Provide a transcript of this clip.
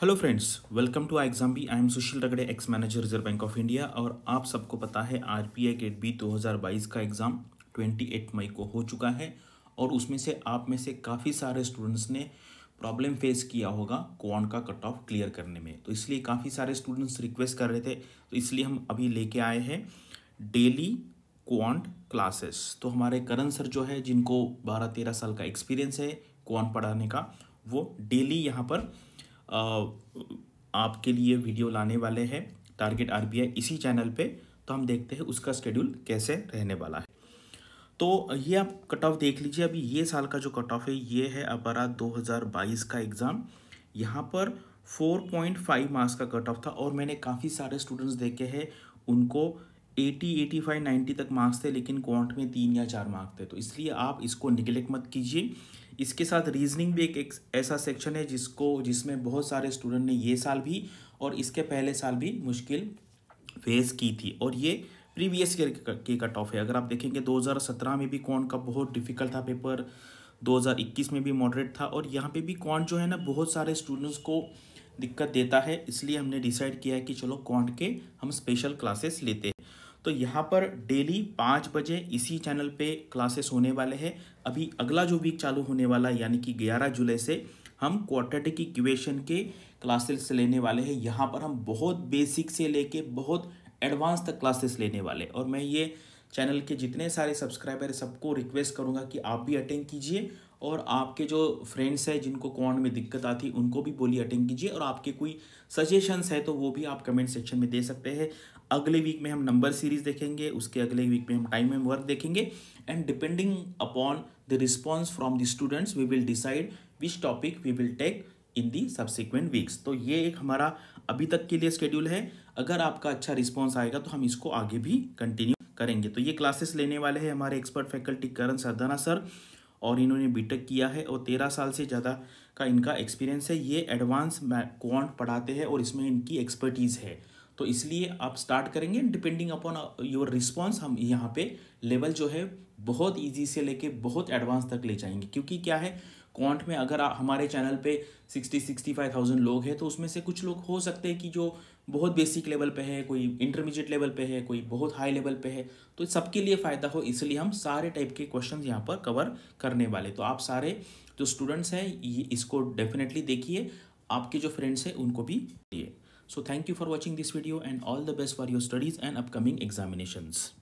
Hello friends welcome to I exam B I am Sushil Ragade ex manager Reserve Bank of India और आप सबको पता है R B I grade B बाईस का एग्ज़ाम 28 मई को हो चुका है और उसमें से आप में से काफ़ी सारे स्टूडेंट्स ने प्रॉब्लम फेस किया होगा कौन का कट ऑफ क्लियर करने में तो इसलिए काफ़ी सारे स्टूडेंट्स रिक्वेस्ट कर रहे थे तो इसलिए हम अभी लेके आए हैं डेली क्वांट क्लासेस तो हमारे करण सर जो है जिनको बारह तेरह साल का एक्सपीरियंस है क्वांट पढ़ाने का वो डेली यहाँ पर आपके लिए वीडियो लाने वाले हैं टारगेट आरबीआई इसी चैनल पे तो हम देखते हैं उसका शेड्यूल कैसे रहने वाला है तो ये आप कट ऑफ देख लीजिए अभी ये साल का जो कट ऑफ है ये है अपरा 2022 का एग्ज़ाम यहाँ पर 4.5 मार्क्स का कट ऑफ था और मैंने काफ़ी सारे स्टूडेंट्स देखे हैं उनको 80, 85, 90 तक मार्क्स थे लेकिन क्वांट में तीन या चार मार्क्स थे तो इसलिए आप इसको निगलेक्ट मत कीजिए इसके साथ रीजनिंग भी एक, एक ऐसा सेक्शन है जिसको जिसमें बहुत सारे स्टूडेंट ने ये साल भी और इसके पहले साल भी मुश्किल फेस की थी और ये प्रीवियस ईयर के कट ऑफ है अगर आप देखेंगे 2017 में भी कौन का बहुत डिफिकल्ट था पेपर 2021 में भी मॉडरेट था और यहाँ पे भी कौन जो है ना बहुत सारे स्टूडेंट्स को दिक्कत देता है इसलिए हमने डिसाइड किया है कि चलो कौन के हम स्पेशल क्लासेस लेते हैं तो यहाँ पर डेली पाँच बजे इसी चैनल पे क्लासेस होने वाले हैं अभी अगला जो वीक चालू होने वाला यानी कि ग्यारह जुलाई से हम क्वार्टर की क्वेश्चन के क्लासेस लेने वाले हैं यहाँ पर हम बहुत बेसिक से लेके बहुत एडवांस तक क्लासेस लेने वाले और मैं ये चैनल के जितने सारे सब्सक्राइबर सबको रिक्वेस्ट करूँगा कि आप भी अटेंड कीजिए और आपके जो फ्रेंड्स हैं जिनको कॉन्ट में दिक्कत आती उनको भी बोली अटेंड कीजिए और आपके कोई सजेशंस है तो वो भी आप कमेंट सेक्शन में दे सकते हैं अगले वीक में हम नंबर सीरीज देखेंगे उसके अगले वीक में हम टाइम एंड वर्क देखेंगे and depending upon the response from the students we will decide which topic we will take in the subsequent weeks तो ये एक हमारा अभी तक के लिए स्केड्यूल है अगर आपका अच्छा रिस्पॉन्स आएगा तो हम इसको आगे भी कंटिन्यू करेंगे तो ये क्लासेस लेने वाले हैं हमारे expert faculty Karan Sardana sir और इन्होंने बीटेक किया है और तेरह साल से ज़्यादा का इनका एक्सपीरियंस है ये एडवांस क्वांट पढ़ाते हैं और इसमें इनकी एक्सपर्टीज़ है तो इसलिए आप स्टार्ट करेंगे डिपेंडिंग अपॉन योर रिस्पॉन्स हम यहाँ पे लेवल जो है बहुत इजी से लेके बहुत एडवांस तक ले जाएंगे क्योंकि क्या है क्वांट में अगर हमारे चैनल पे सिक्सटी सिक्सटी फाइव थाउजेंड लोग हैं तो उसमें से कुछ लोग हो सकते हैं कि जो बहुत बेसिक लेवल पे है कोई इंटरमीडिएट लेवल पे है कोई बहुत हाई लेवल पे है तो सबके लिए फ़ायदा हो इसलिए हम सारे टाइप के क्वेश्चंस यहाँ पर कवर करने वाले तो आप सारे जो स्टूडेंट्स हैं इसको डेफिनेटली देखिए आपके जो फ्रेंड्स हैं उनको भी दिए So thank you for watching this video and all the best for your studies and upcoming examinations.